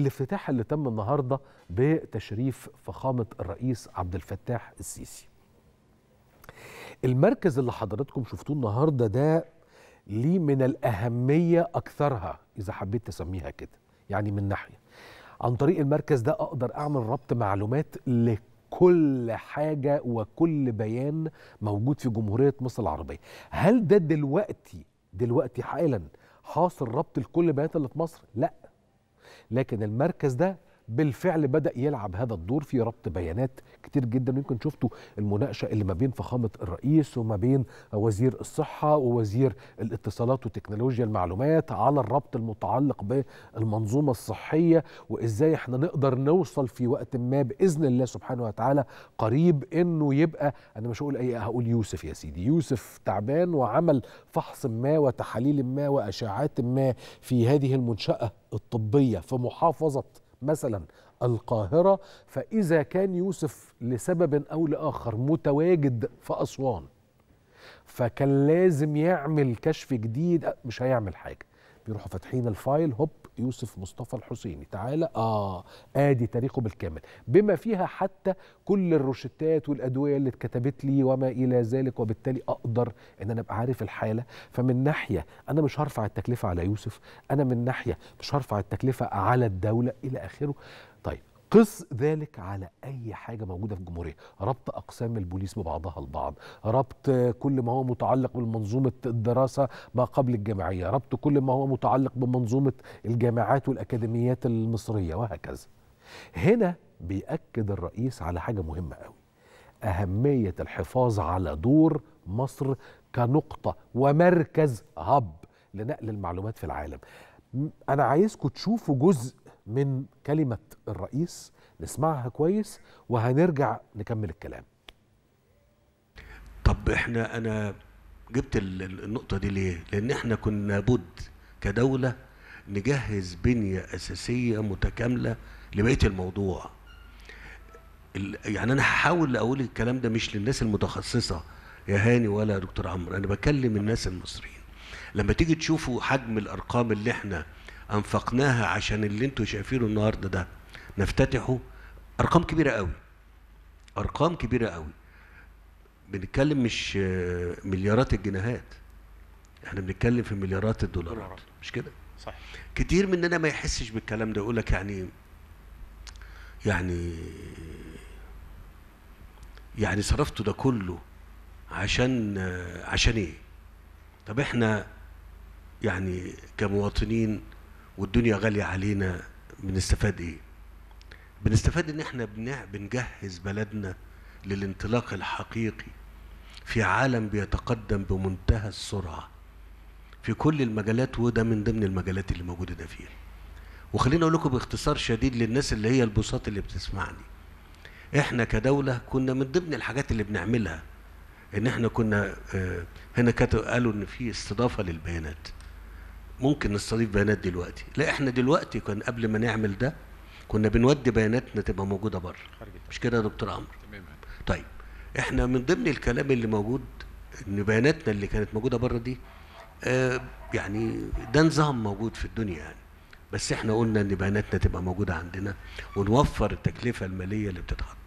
الافتتاح اللي تم النهارده بتشريف فخامه الرئيس عبد الفتاح السيسي. المركز اللي حضراتكم شفتوه النهارده ده ليه من الاهميه اكثرها اذا حبيت تسميها كده، يعني من ناحيه عن طريق المركز ده اقدر اعمل ربط معلومات لكل حاجه وكل بيان موجود في جمهوريه مصر العربيه. هل ده دلوقتي دلوقتي حالا حاصل ربط لكل البيانات اللي في مصر؟ لا لكن المركز ده بالفعل بدا يلعب هذا الدور في ربط بيانات كتير جدا يمكن شفتوا المناقشه اللي ما بين فخامه الرئيس وما بين وزير الصحه ووزير الاتصالات وتكنولوجيا المعلومات على الربط المتعلق بالمنظومه الصحيه وازاي احنا نقدر نوصل في وقت ما باذن الله سبحانه وتعالى قريب انه يبقى انا مش هقول اي هقول يوسف يا سيدي يوسف تعبان وعمل فحص ما وتحاليل ما واشاعات ما في هذه المنشاه الطبيه في محافظه مثلا القاهرة فإذا كان يوسف لسبب أو لآخر متواجد في أسوان فكان لازم يعمل كشف جديد آه، مش هيعمل حاجة بيروحوا فاتحين الفايل هوب يوسف مصطفى الحسيني تعالى اه ادي تاريخه بالكامل بما فيها حتى كل الروشتات والادويه اللي اتكتبت لي وما الى ذلك وبالتالي اقدر ان انا ابقى عارف الحاله فمن ناحيه انا مش هرفع التكلفه على يوسف انا من ناحيه مش هرفع التكلفه على الدوله الى اخره طيب قس ذلك على اي حاجه موجوده في الجمهوريه ربط اقسام البوليس ببعضها البعض ربط كل ما هو متعلق بمنظومه الدراسه ما قبل الجامعيه ربط كل ما هو متعلق بمنظومه الجامعات والاكاديميات المصريه وهكذا هنا بيأكد الرئيس على حاجه مهمه قوي اهميه الحفاظ على دور مصر كنقطه ومركز هب لنقل المعلومات في العالم انا عايزكم تشوفوا جزء من كلمة الرئيس نسمعها كويس وهنرجع نكمل الكلام طب احنا انا جبت النقطة دي ليه؟ لأن احنا كنا بد كدولة نجهز بنية أساسية متكاملة لبقية الموضوع يعني أنا هحاول أقول الكلام ده مش للناس المتخصصة يا هاني ولا يا دكتور عمرو أنا بكلم الناس المصريين لما تيجي تشوفوا حجم الأرقام اللي احنا انفقناها عشان اللي انتوا شايفينه النهارده ده نفتتحه ارقام كبيره قوي ارقام كبيره قوي بنتكلم مش مليارات الجنيهات احنا بنتكلم في مليارات الدولارات مش كده صح كتير مننا ما يحسش بالكلام ده يقول لك يعني يعني يعني صرفته ده كله عشان عشان ايه طب احنا يعني كمواطنين والدنيا غالية علينا بنستفاد ايه بنستفاد ان احنا بنجهز بلدنا للانطلاق الحقيقي في عالم بيتقدم بمنتهى السرعة في كل المجالات وده من ضمن المجالات اللي موجودة ده فيها وخليني اقول لكم باختصار شديد للناس اللي هي البساط اللي بتسمعني احنا كدولة كنا من ضمن الحاجات اللي بنعملها ان احنا كنا آه، هنا قالوا ان في استضافة للبيانات ممكن نستضيف بيانات دلوقتي لا احنا دلوقتي كان قبل ما نعمل ده كنا بنودي بياناتنا تبقى موجوده بره مش كده يا دكتور عمرو طيب احنا من ضمن الكلام اللي موجود ان بياناتنا اللي كانت موجوده بره دي آه يعني ده نظام موجود في الدنيا يعني بس احنا قلنا ان بياناتنا تبقى موجوده عندنا ونوفر التكلفه الماليه اللي بتتحط